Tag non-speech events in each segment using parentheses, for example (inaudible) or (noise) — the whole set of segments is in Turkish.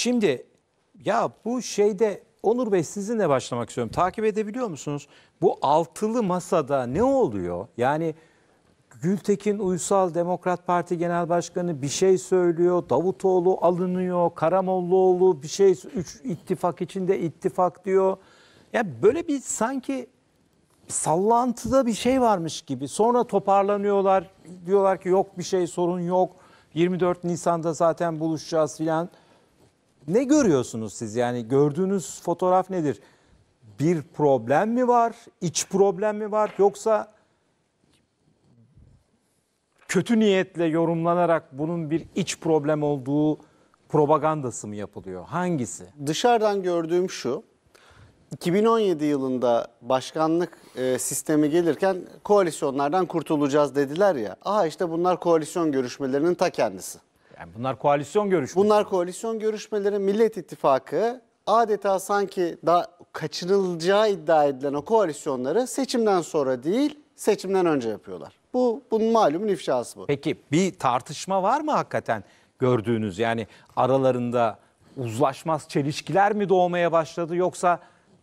Şimdi ya bu şeyde Onur Bey sizinle başlamak istiyorum. Takip edebiliyor musunuz? Bu altılı masada ne oluyor? Yani Gültekin Uysal Demokrat Parti Genel Başkanı bir şey söylüyor. Davutoğlu alınıyor. Karamollaoğlu bir şey üç ittifak içinde ittifak diyor. Ya böyle bir sanki sallantıda bir şey varmış gibi. Sonra toparlanıyorlar. Diyorlar ki yok bir şey sorun yok. 24 Nisan'da zaten buluşacağız filan ne görüyorsunuz siz? Yani gördüğünüz fotoğraf nedir? Bir problem mi var? İç problem mi var? Yoksa kötü niyetle yorumlanarak bunun bir iç problem olduğu propagandası mı yapılıyor? Hangisi? Dışarıdan gördüğüm şu. 2017 yılında başkanlık e, sistemi gelirken koalisyonlardan kurtulacağız dediler ya. Aha işte bunlar koalisyon görüşmelerinin ta kendisi. Yani bunlar koalisyon görüşmeleri. Bunlar koalisyon görüşmeleri. Millet İttifakı adeta sanki daha kaçınılacağı iddia edilen o koalisyonları seçimden sonra değil seçimden önce yapıyorlar. Bu bunun malumun ifşası bu. Peki bir tartışma var mı hakikaten gördüğünüz? Yani aralarında uzlaşmaz çelişkiler mi doğmaya başladı yoksa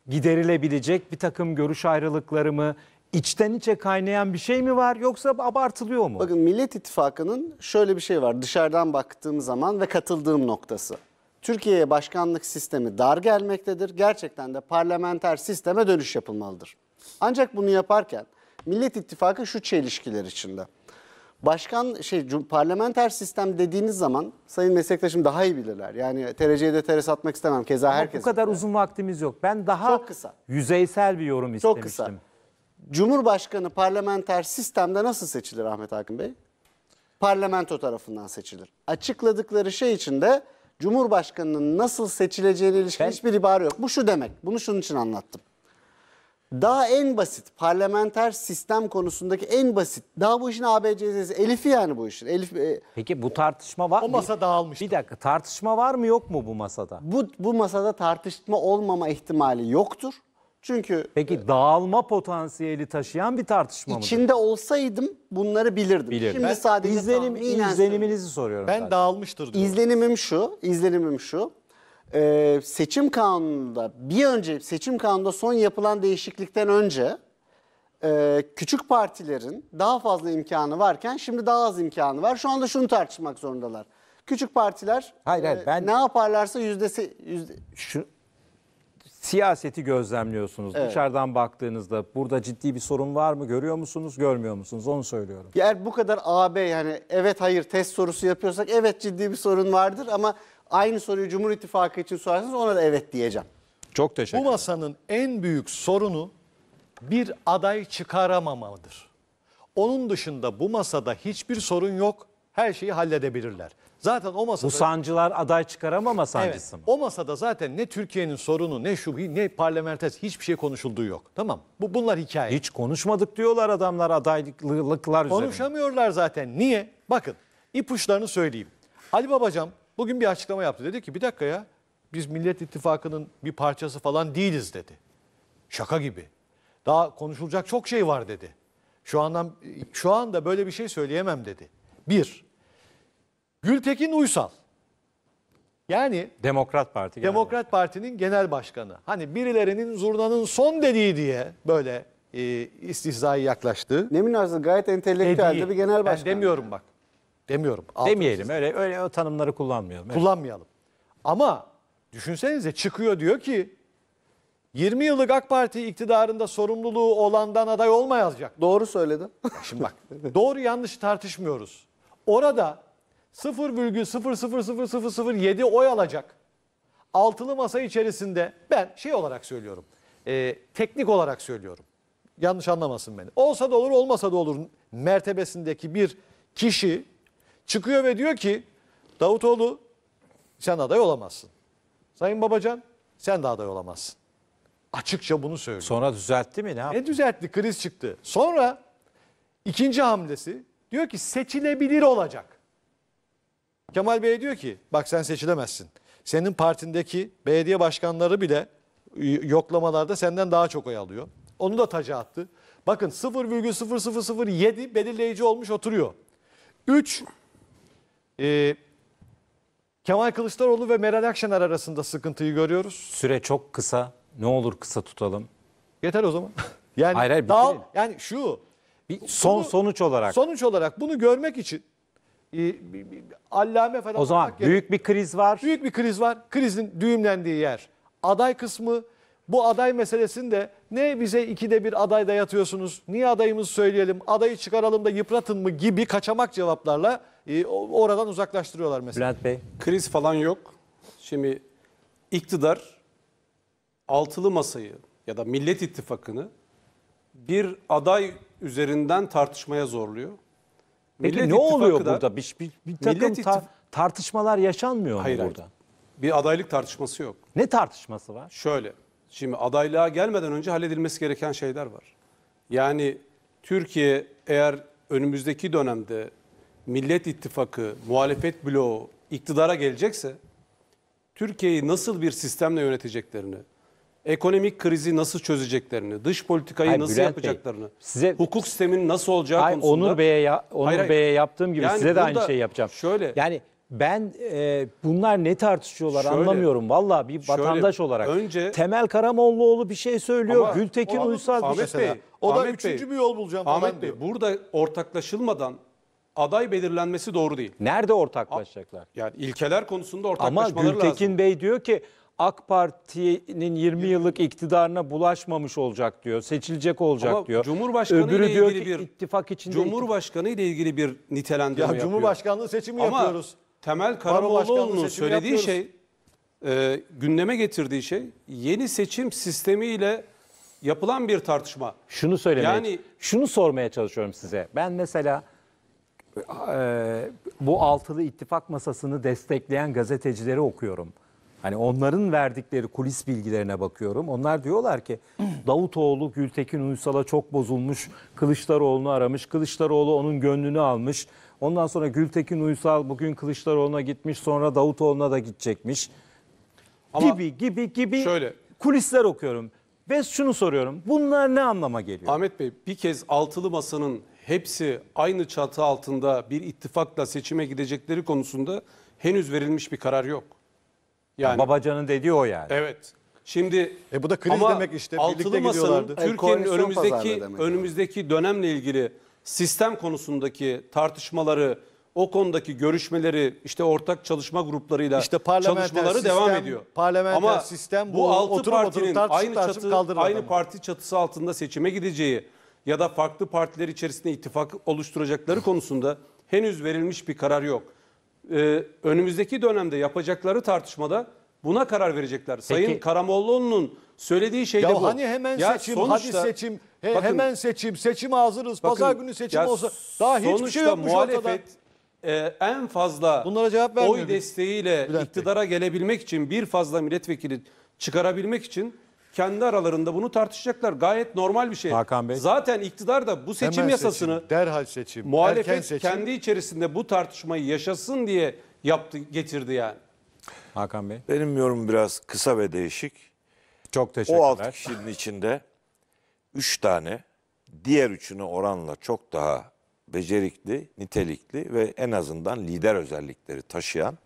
giderilebilecek bir takım görüş ayrılıkları mı içten içe kaynayan bir şey mi var yoksa abartılıyor mu? Bakın Millet İttifakı'nın şöyle bir şey var dışarıdan baktığım zaman ve katıldığım noktası. Türkiye'ye başkanlık sistemi dar gelmektedir. Gerçekten de parlamenter sisteme dönüş yapılmalıdır. Ancak bunu yaparken Millet İttifakı şu çelişkiler içinde. Başkan şey parlamenter sistem dediğiniz zaman sayın meslektaşım daha iyi bilirler. Yani tereciye de tere satmak istemem. Keza herkes. Bu kadar uzun vaktimiz yok. Ben daha Çok kısa. yüzeysel bir yorum Çok istemiştim. Çok kısa. Cumhurbaşkanı parlamenter sistemde nasıl seçilir Ahmet Hakim Bey? Parlamento tarafından seçilir. Açıkladıkları şey içinde Cumhurbaşkanı'nın nasıl seçileceğine ilişkin ben... hiçbir ibare yok. Bu şu demek. Bunu şunun için anlattım. Daha en basit parlamenter sistem konusundaki en basit. Daha bu işin ABC'si Elif'i yani bu işin. Elif e, Peki bu tartışma var mı? O masa dağılmış. Bir dakika tartışma var mı yok mu bu masada? Bu bu masada tartışma olmama ihtimali yoktur. Çünkü Peki e, dağılma potansiyeli taşıyan bir tartışma mı? içinde olsaydım bunları bilirdim. Bilirdim. Şimdi Ben sadece İzlenim, tahminen izleniminizi soruyorum. Ben zaten. dağılmıştır diyorum. İzlenimim şu, izlenimim şu. Ee, seçim kanununda bir önce seçim kanununda son yapılan değişiklikten önce e, küçük partilerin daha fazla imkanı varken şimdi daha az imkanı var. Şu anda şunu tartışmak zorundalar. Küçük partiler Hayır, hayır, e, ben- ne yaparlarsa yüzdesi yüzde, Şu, siyaseti gözlemliyorsunuz. Evet. Dışarıdan baktığınızda burada ciddi bir sorun var mı? Görüyor musunuz, görmüyor musunuz? Onu söylüyorum. Eğer bu kadar AB yani evet hayır test sorusu yapıyorsak evet ciddi bir sorun vardır ama aynı soruyu Cumhur İttifakı için sorarsanız ona da evet diyeceğim. Çok teşekkür ederim. Bu masanın en büyük sorunu bir aday çıkaramamadır. Onun dışında bu masada hiçbir sorun yok. Her şeyi halledebilirler. Zaten o masada... Bu sancılar aday çıkaramama sancısı evet, mı? O masada zaten ne Türkiye'nin sorunu ne şu ne parlamenter hiçbir şey konuşulduğu yok. Tamam bu bunlar hikaye. Hiç konuşmadık diyorlar adamlar adaylıklar Konuşamıyorlar zaten. Niye? Bakın ipuçlarını söyleyeyim. Ali Babacan bugün bir açıklama yaptı. Dedi ki bir dakika ya biz Millet İttifakı'nın bir parçası falan değiliz dedi. Şaka gibi. Daha konuşulacak çok şey var dedi. Şu andan şu anda böyle bir şey söyleyemem dedi. Bir, Gültekin Uysal. Yani Demokrat Parti. Genel Demokrat Başkanı. Parti'nin genel başkanı. Hani birilerinin zurnanın son dediği diye böyle e, istihzai yaklaştı. Ne münazır gayet entelektüel e, bir genel başkan. Ben demiyorum bak. Demiyorum. Altın Demeyelim öyle öyle o tanımları kullanmayalım. Kullanmayalım. Ama düşünsenize çıkıyor diyor ki 20 yıllık AK Parti iktidarında sorumluluğu olandan aday olmayacak. Doğru söyledi. Şimdi bak doğru yanlış tartışmıyoruz. Orada 0,00007 oy alacak altılı masa içerisinde ben şey olarak söylüyorum. E, teknik olarak söylüyorum. Yanlış anlamasın beni. Olsa da olur olmasa da olur mertebesindeki bir kişi çıkıyor ve diyor ki Davutoğlu sen aday olamazsın. Sayın Babacan sen de aday olamazsın. Açıkça bunu söylüyor. Sonra düzeltti mi ne yaptı? Ne düzeltti kriz çıktı. Sonra ikinci hamlesi diyor ki seçilebilir olacak. Kemal Bey diyor ki bak sen seçilemezsin. Senin partindeki belediye başkanları bile yoklamalarda senden daha çok oy alıyor. Onu da taca attı. Bakın 0,0007 belirleyici olmuş oturuyor. 3 e, Kemal Kılıçdaroğlu ve Meral Akşener arasında sıkıntıyı görüyoruz. Süre çok kısa. Ne olur kısa tutalım. Yeter o zaman. (laughs) yani hayır, hayır, daha, şey yani şu bir son bunu, sonuç olarak. Sonuç olarak bunu görmek için ee, allame falan. O zaman büyük gerek. bir kriz var. Büyük bir kriz var. Krizin düğümlendiği yer. Aday kısmı bu aday meselesinde ne bize ikide bir aday dayatıyorsunuz, niye adayımızı söyleyelim, adayı çıkaralım da yıpratın mı gibi kaçamak cevaplarla e, oradan uzaklaştırıyorlar mesela. Bülent Bey. Kriz falan yok. Şimdi iktidar altılı masayı ya da Millet İttifakı'nı bir aday üzerinden tartışmaya zorluyor. Peki Millet ne oluyor da, burada? Bir, bir, bir takım tar tartışmalar yaşanmıyor hayır, mu burada? Hayır. Bir adaylık tartışması yok. Ne tartışması var? Şöyle. Şimdi adaylığa gelmeden önce halledilmesi gereken şeyler var. Yani Türkiye eğer önümüzdeki dönemde Millet İttifakı, muhalefet bloğu iktidara gelecekse Türkiye'yi nasıl bir sistemle yöneteceklerini, ekonomik krizi nasıl çözeceklerini, dış politikayı Hayır, nasıl Bülent yapacaklarını, Bey, size hukuk sisteminin nasıl olacağı Hayır, konusunda Onur Bey'e ya, Onur Bey'e yaptığım gibi yani size de aynı şeyi yapacağım. Şöyle. Yani ben e, bunlar ne tartışıyorlar şöyle, anlamıyorum. Valla bir vatandaş şöyle, olarak. Önce Temel Karamollaoğlu bir şey söylüyor. Ama, Gültekin Uysal şey Ahmet mesela. Bey, o da Ahmet üçüncü Bey, bir yol bulacağım Ahmet falan Bey, burada ortaklaşılmadan aday belirlenmesi doğru değil. Nerede ortaklaşacaklar? Yani ilkeler konusunda ortaklaşmaları Ama Gültekin lazım. Bey diyor ki AK Parti'nin 20 yıllık iktidarına bulaşmamış olacak diyor. Seçilecek olacak Ama diyor. Cumhurbaşkanı Öbürü ile diyor ilgili bir ittifak içinde Cumhurbaşkanı ile ilgili bir nitelendirme ya, yapıyor. Cumhurbaşkanlığı seçimi Ama yapıyoruz. Temel Karamollaoğlu'nun söylediği yapıyoruz. şey e, gündeme getirdiği şey yeni seçim sistemiyle yapılan bir tartışma. Şunu söylemeye, yani, şunu sormaya çalışıyorum size. Ben mesela e, bu altılı ittifak masasını destekleyen gazetecileri okuyorum. Hani onların verdikleri kulis bilgilerine bakıyorum. Onlar diyorlar ki Davutoğlu Gültekin Uysal'a çok bozulmuş. Kılıçdaroğlu'nu aramış. Kılıçdaroğlu onun gönlünü almış. Ondan sonra Gültekin Uysal bugün Kılıçdaroğlu'na gitmiş. Sonra Davutoğlu'na da gidecekmiş. Ama gibi gibi gibi şöyle. kulisler okuyorum. Ve şunu soruyorum. Bunlar ne anlama geliyor? Ahmet Bey bir kez altılı masanın hepsi aynı çatı altında bir ittifakla seçime gidecekleri konusunda henüz verilmiş bir karar yok. Yani, Babacan'ın dediği o yani. Evet. Şimdi E bu da kriz ama demek işte. Birlikte altılı masanın gidiyorlardı. Türkiye'nin e, koalisyon pazarlığı önümüzdeki demek. önümüzdeki dönemle ilgili sistem konusundaki tartışmaları, o konudaki görüşmeleri, işte ortak çalışma gruplarıyla İşte çalışmaları sistem- devam ediyor. parlamenter Ama sistem bu, bu altı oturup partinin tartışıp aynı çatı aynı adamı. parti çatısı altında seçime gideceği ya da farklı partiler içerisinde ittifak oluşturacakları konusunda henüz verilmiş bir karar yok e, önümüzdeki dönemde yapacakları tartışmada buna karar verecekler. Peki. Sayın Karamollaoğlu'nun söylediği şey ya de bu. Hani hemen ya seçim, sonuçta, hadi seçim, he, bakın, hemen seçim, seçim hazırız, bakın, pazar günü seçim olsa daha hiçbir şey yokmuş muhalefet, ortada. E, en fazla Bunlara cevap oy desteğiyle iktidara gelebilmek için bir fazla milletvekili çıkarabilmek için kendi aralarında bunu tartışacaklar. Gayet normal bir şey. Hakan Bey. Zaten iktidar da bu seçim Hemen yasasını seçim, derhal seçim, muhalefet seçim. kendi içerisinde bu tartışmayı yaşasın diye yaptı getirdi yani. Hakan Bey. Benim yorumum biraz kısa ve değişik. Çok teşekkürler. O 6 kişinin içinde 3 tane diğer üçünü oranla çok daha becerikli, nitelikli ve en azından lider özellikleri taşıyan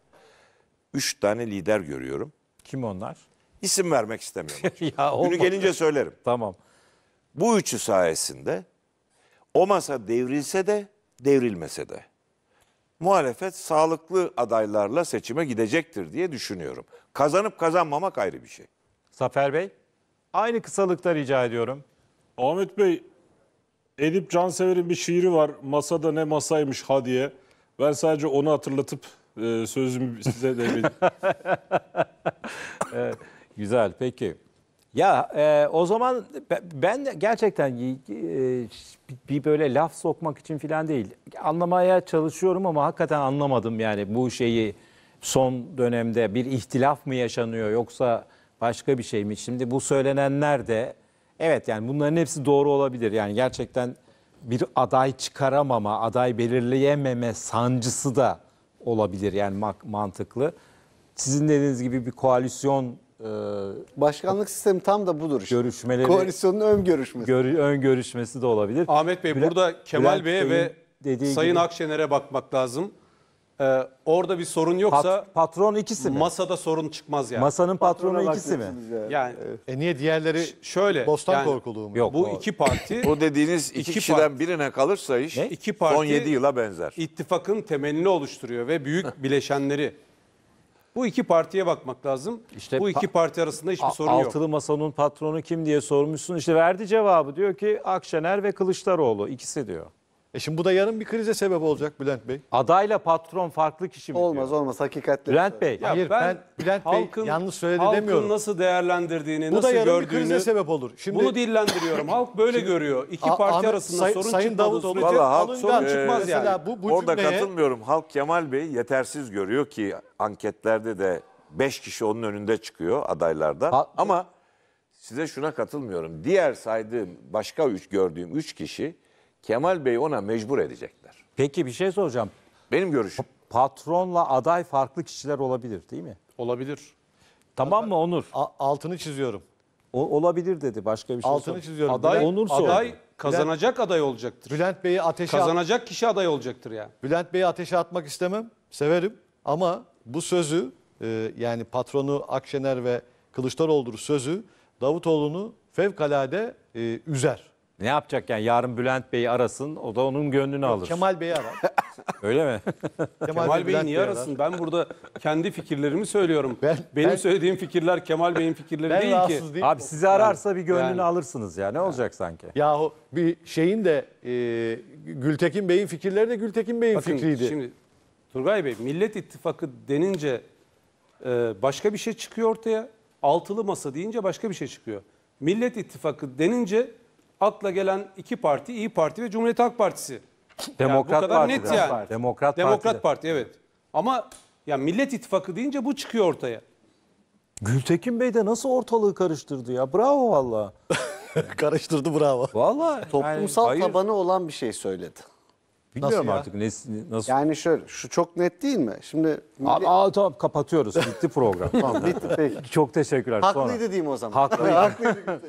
3 tane lider görüyorum. Kim onlar? İsim vermek istemiyorum. (laughs) ya, Günü gelince söylerim. Tamam. Bu üçü sayesinde o masa devrilse de devrilmese de muhalefet sağlıklı adaylarla seçime gidecektir diye düşünüyorum. Kazanıp kazanmamak ayrı bir şey. Zafer Bey, aynı kısalıkta rica ediyorum. Ahmet Bey, Edip Cansever'in bir şiiri var. Masada ne masaymış ha diye. Ben sadece onu hatırlatıp e, sözümü size de... evet. (laughs) Güzel peki. Ya e, o zaman ben gerçekten e, bir böyle laf sokmak için falan değil. Anlamaya çalışıyorum ama hakikaten anlamadım yani bu şeyi son dönemde bir ihtilaf mı yaşanıyor yoksa başka bir şey mi? Şimdi bu söylenenler de evet yani bunların hepsi doğru olabilir. Yani gerçekten bir aday çıkaramama, aday belirleyememe sancısı da olabilir yani mantıklı. Sizin dediğiniz gibi bir koalisyon ee, başkanlık sistemi tam da budur işte. Görüşmeleri, Koalisyonun ön görüşmesi. Gör, ön görüşmesi de olabilir. Ahmet Bey Bülent, burada Kemal Bey'e ve dediği Sayın gibi. Akşener'e bakmak lazım. Ee, orada bir sorun yoksa Pat, patron ikisi mi? Masada sorun çıkmaz yani. Masanın patronu Patrona ikisi mi? Yani, e niye diğerleri Ş şöyle Bostan yani, korkuluğu mu? Yok, bu o. iki parti bu dediğiniz iki, iki kişiden parti, birine kalırsa iş ne? iki parti son yıla benzer. İttifakın temelini oluşturuyor ve büyük bileşenleri bu iki partiye bakmak lazım. İşte bu iki parti arasında hiçbir sorun yok. Altılı masanın patronu kim diye sormuşsun. İşte verdi cevabı diyor ki Akşener ve Kılıçdaroğlu ikisi diyor. E şimdi bu da yarın bir krize sebep olacak Bülent Bey. Adayla patron farklı kişi mi Olmaz diyor? olmaz hakikatli. Bülent Bey. Ya Hayır ben, ben Bülent halkın, Bey yanlış söyledi halkın demiyorum. Halkın nasıl değerlendirdiğini, bu nasıl da yarın Bir krize sebep olur. Şimdi, bunu dillendiriyorum. Halk böyle şimdi, görüyor. İki a, parti arasında say, sorun Sayın çıkmadı. Davutoğlu, Valla halk sorun çıkmaz e, yani. Bu, bu Orada cümleye... katılmıyorum. Halk Kemal Bey yetersiz görüyor ki anketlerde de beş kişi onun önünde çıkıyor adaylarda. Ha, Ama size şuna katılmıyorum. Diğer saydığım başka üç gördüğüm üç kişi Kemal Bey ona mecbur edecekler. Peki bir şey soracağım. Benim görüşüm. Patronla aday farklı kişiler olabilir değil mi? Olabilir. Tamam mı Onur? altını çiziyorum. O, olabilir dedi başka bir şey Altını sormadı. çiziyorum. Aday, Onur sordu. aday kazanacak aday olacaktır. Bülent Bey'i ateşe at- kişi aday olacaktır yani. Bülent Bey'i ateşe atmak istemem. Severim ama bu sözü e, yani patronu Akşener ve Kılıçdaroğlu'dur sözü Davutoğlu'nu fevkalade e, üzer. Ne yapacak yani yarın Bülent Bey'i arasın o da onun gönlünü alır. Kemal Bey'i arar. (laughs) Öyle mi? Kemal, Kemal Bey niye arasın? Ben burada kendi fikirlerimi söylüyorum. Ben- Benim ben- söylediğim fikirler Kemal Bey'in fikirleri Ben değil ki. rahatsız Abi sizi ararsa bir gönlünü Yani. alırsınız ya ne olacak sanki? Yahu bir şeyin de e, Gültekin Bey'in fikirleri de Gültekin Bey'in fikriydi. şimdi Turgay Bey Millet İttifakı denince e, başka bir şey çıkıyor ortaya. Altılı masa deyince başka bir şey çıkıyor. Millet İttifakı denince akla gelen iki parti İyi Parti ve Cumhuriyet Halk Partisi. Demokrat yani bu kadar Parti. net yani. Parti. Demokrat, Demokrat Parti. Parti evet. Ama ya Millet İttifakı deyince bu çıkıyor ortaya. Gültekin Bey de nasıl ortalığı karıştırdı ya. Bravo valla. (laughs) Karıştırdı bravo. Valla. Toplumsal yani, tabanı olan bir şey söyledi. Bilmiyorum Nasıl artık ne, nasıl. Yani şöyle şu çok net değil mi? Şimdi Abi, aa, tamam kapatıyoruz. Bitti program. (laughs) tamam, bitti peki. (laughs) Çok teşekkürler. Haklıydı Sonra. diyeyim o zaman. Haklıydı. (laughs) Haklıydı.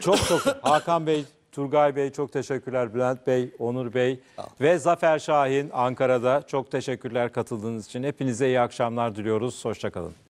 çok çok. Hakan Bey, Turgay Bey çok teşekkürler. Bülent Bey, Onur Bey ve Zafer Şahin Ankara'da çok teşekkürler katıldığınız için. Hepinize iyi akşamlar diliyoruz. Hoşçakalın.